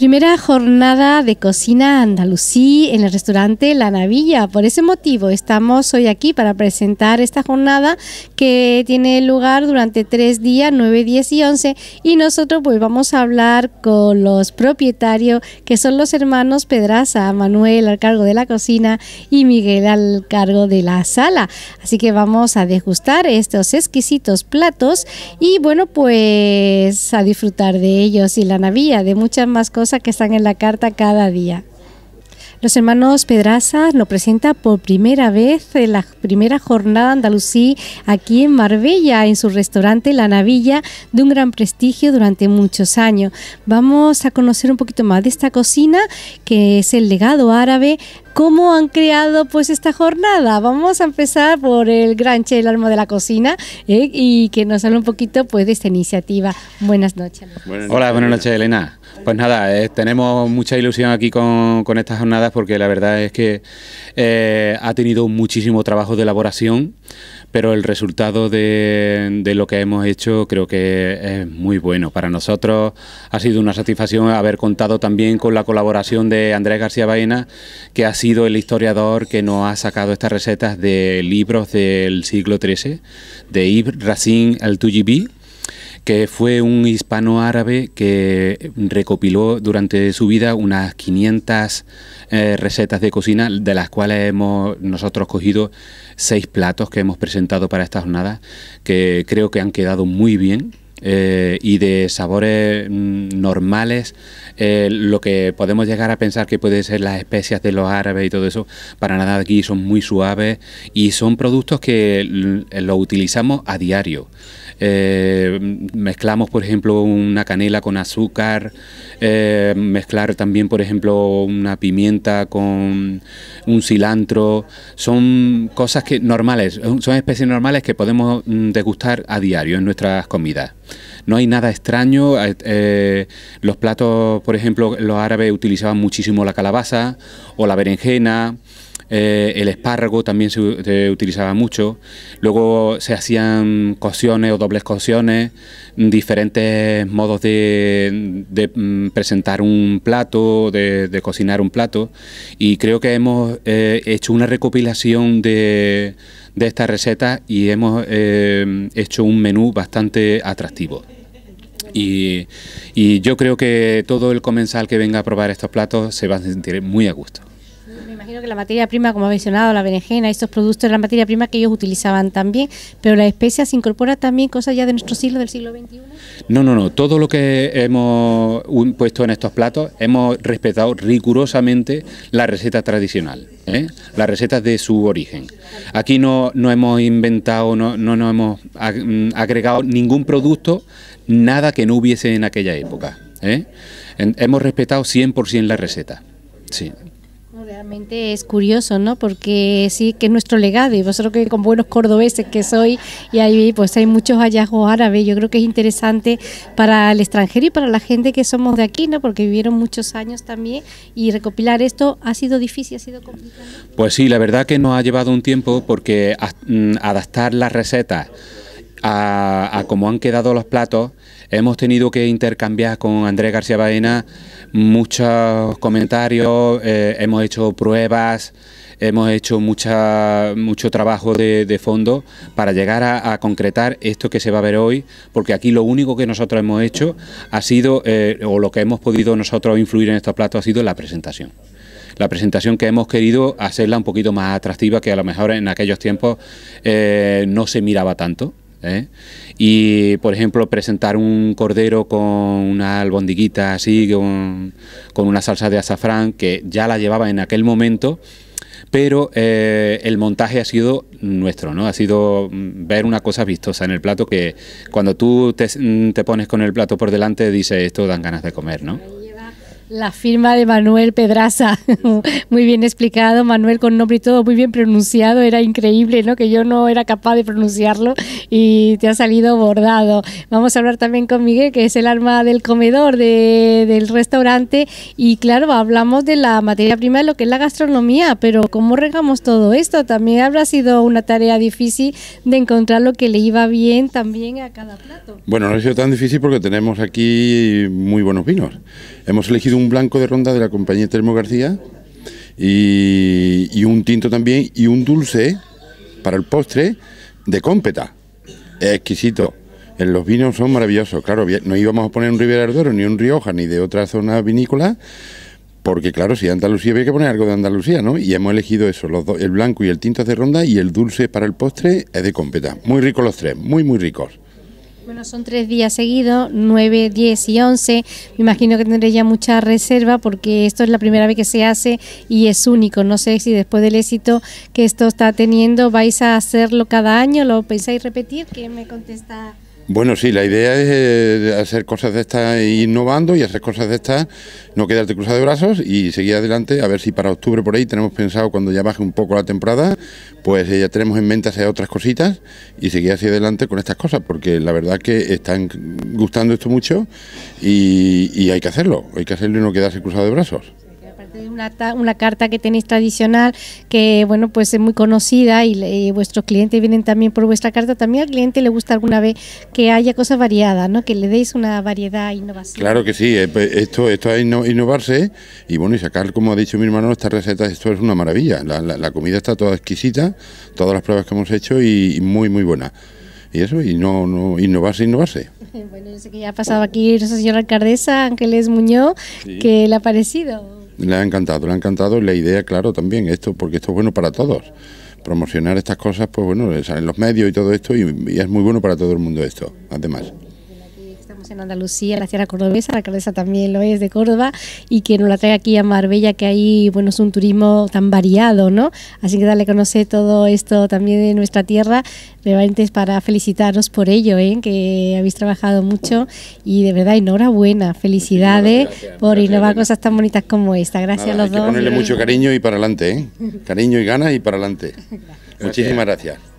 Primera jornada de cocina andalusí en el restaurante La Navilla. Por ese motivo estamos hoy aquí para presentar esta jornada que tiene lugar durante tres días, 9, 10 y 11. Y nosotros pues vamos a hablar con los propietarios que son los hermanos Pedraza, Manuel al cargo de la cocina y Miguel al cargo de la sala. Así que vamos a degustar estos exquisitos platos y bueno pues a disfrutar de ellos y La Navilla de muchas más cosas que están en la carta cada día. Los hermanos Pedraza lo presenta por primera vez en la primera jornada andalucía aquí en Marbella, en su restaurante La Navilla, de un gran prestigio durante muchos años. Vamos a conocer un poquito más de esta cocina, que es el legado árabe cómo han creado pues esta jornada. Vamos a empezar por el gran Che, el alma de la cocina, eh, y que nos hable un poquito pues de esta iniciativa. Buenas noches. Hola, buenas noches Elena. Pues nada, eh, tenemos mucha ilusión aquí con, estas jornadas porque la verdad es que eh, ha tenido muchísimo trabajo de elaboración, pero el resultado de, lo que hemos hecho creo que es muy bueno. Para nosotros ha sido una satisfacción haber contado también con la colaboración de Andrés García Baena, que ha sido el historiador que nos ha sacado estas recetas de libros del siglo XIII, de Ibn Rasim al-Tujibi, que fue un hispano árabe que recopiló durante su vida unas 500 eh, recetas de cocina, de las cuales hemos nosotros cogido seis platos que hemos presentado para esta jornada, que creo que han quedado muy bien eh, y de sabores mm, normales, eh, lo que podemos llegar a pensar que pueden ser las especias de los árabes y todo eso, para nada aquí son muy suaves y son productos que eh, los utilizamos a diario. Eh, mezclamos, por ejemplo, una canela con azúcar, eh, mezclar también, por ejemplo, una pimienta con un cilantro. Son cosas que normales, son especies normales que podemos mm, degustar a diario en nuestras comidas. No hay nada extraño. Eh, los platos, por ejemplo, los árabes utilizaban muchísimo la calabaza o la berenjena. Eh, el espárrago también se, utilizaba mucho, luego se hacían cociones o dobles cociones, mm, diferentes modos de, mm, presentar un plato, de, cocinar un plato, y creo que hemos eh, hecho una recopilación de, estas esta receta y hemos eh, hecho un menú bastante atractivo. Y, y yo creo que todo el comensal que venga a probar estos platos se va a sentir muy a gusto que la materia prima, como ha mencionado, la berenjena, estos productos de la materia prima que ellos utilizaban también, pero la especia se incorpora también cosas ya de nuestro siglo, del siglo XXI. No, no, no, todo lo que hemos puesto en estos platos hemos respetado rigurosamente la receta tradicional, ¿eh? la receta de su origen. Aquí no, no hemos inventado, no, no hemos mm, agregado ningún producto, nada que no hubiese en aquella época. ¿eh? hemos respetado 100% la receta. Sí. Realmente es curioso, ¿no? Porque sí que es nuestro legado y vosotros que con buenos cordobeses que soy y ahí pues hay muchos hallazgos árabes, yo creo que es interesante para el extranjero y para la gente que somos de aquí, ¿no? Porque vivieron muchos años también y recopilar esto ha sido difícil, ha sido complicado. Pues sí, la verdad que nos ha llevado un tiempo porque ah, mm, adaptar las recetas a, cómo han quedado los platos, hemos tenido que intercambiar con Andrés García Baena muchos comentarios, eh, hemos hecho pruebas, hemos hecho mucha, mucho trabajo de, fondo para llegar a, concretar esto que se va a ver hoy, porque aquí lo único que nosotros hemos hecho ha sido, eh, o lo que hemos podido nosotros influir en estos platos ha sido la presentación la presentación que hemos querido hacerla un poquito más atractiva que a lo mejor en aquellos tiempos eh, no se miraba tanto. ¿eh? Y, por ejemplo, presentar un cordero con una albondiguita así, con, con una salsa de azafrán, que ya la llevaba en aquel momento, pero eh, el montaje ha sido nuestro, ¿no? Ha sido mm, ver una cosa vistosa en el plato que cuando tú te, mm, te pones con el plato por delante dices, esto dan ganas de comer, ¿no? La firma de Manuel Pedraza, muy bien explicado, Manuel con nombre y todo muy bien pronunciado, era increíble, ¿no? Que yo no era capaz de pronunciarlo y te ha salido bordado. Vamos a hablar también con Miguel, que es el arma del comedor del restaurante y claro, hablamos de la materia prima de lo que es la gastronomía, pero ¿cómo regamos todo esto? También habrá sido una tarea difícil de encontrar lo que le iba bien también a cada plato. Bueno, no ha sido tan difícil porque tenemos aquí muy buenos vinos. Hemos elegido un un blanco de ronda de la compañía Termo García y, un tinto también y un dulce para el postre de cómpeta. Es exquisito. Eh, los vinos son maravillosos. Claro, no íbamos a poner un Ribera del ni un Rioja, ni de otra zona vinícola, porque claro, si Andalucía había que poner algo de Andalucía, ¿no? Y hemos elegido eso, los el blanco y el tinto de ronda y el dulce para el postre es de cómpeta. Muy ricos los tres, muy, muy ricos. Bueno, son tres días seguidos, 9, 10 y 11. Me imagino que tendré ya mucha reserva porque esto es la primera vez que se hace y es único. No sé si después del éxito que esto está teniendo vais a hacerlo cada año, lo pensáis repetir, que me contesta? Bueno, sí, la idea es eh, hacer cosas de estas, e innovando y hacer cosas de estas, no quedarte cruzado de brazos y seguir adelante, a ver si para octubre por ahí tenemos pensado, cuando ya baje un poco la temporada, pues eh, ya tenemos en mente hacer otras cositas y seguir hacia adelante con estas cosas, porque la verdad que están gustando esto mucho y hay que hacerlo, hay que hacerlo y no quedarse cruzado de brazos una, una, carta que tenéis tradicional, que bueno, pues es muy conocida y, vuestros clientes vienen también por vuestra carta. También al cliente le gusta alguna vez que haya cosas variadas, ¿no? Que le deis una variedad, innovación. Claro que sí, eh, pues, esto, esto es innovarse y bueno, y sacar, como ha dicho mi hermano, estas recetas, esto es una maravilla. La, comida está toda exquisita, todas las pruebas que hemos hecho y, muy, muy buena y eso, y no, no innovarse, innovarse. Bueno, yo sé que ya ha pasado aquí nuestra señora alcaldesa, Ángeles Muñoz, que le ha parecido. Le ha encantado, le ha encantado la idea, claro, también, esto, porque esto es bueno para todos. Promocionar estas cosas, pues bueno, salen los medios y todo esto, y, y es muy bueno para todo el mundo esto, además estamos en Andalucía, la Sierra Cordobesa, la cabeza también lo es de Córdoba, y que nos la trae aquí a Marbella, que ahí, bueno, es un turismo tan variado, ¿no? Así que darle a conocer todo esto también de nuestra tierra, realmente es para felicitaros por ello, ¿eh? que habéis trabajado mucho y de verdad enhorabuena, felicidades por innovar cosas tan bonitas como esta. Gracias a los hay Que ponerle mucho cariño y para adelante, ¿eh? Cariño y ganas y para adelante. Muchísimas gracias.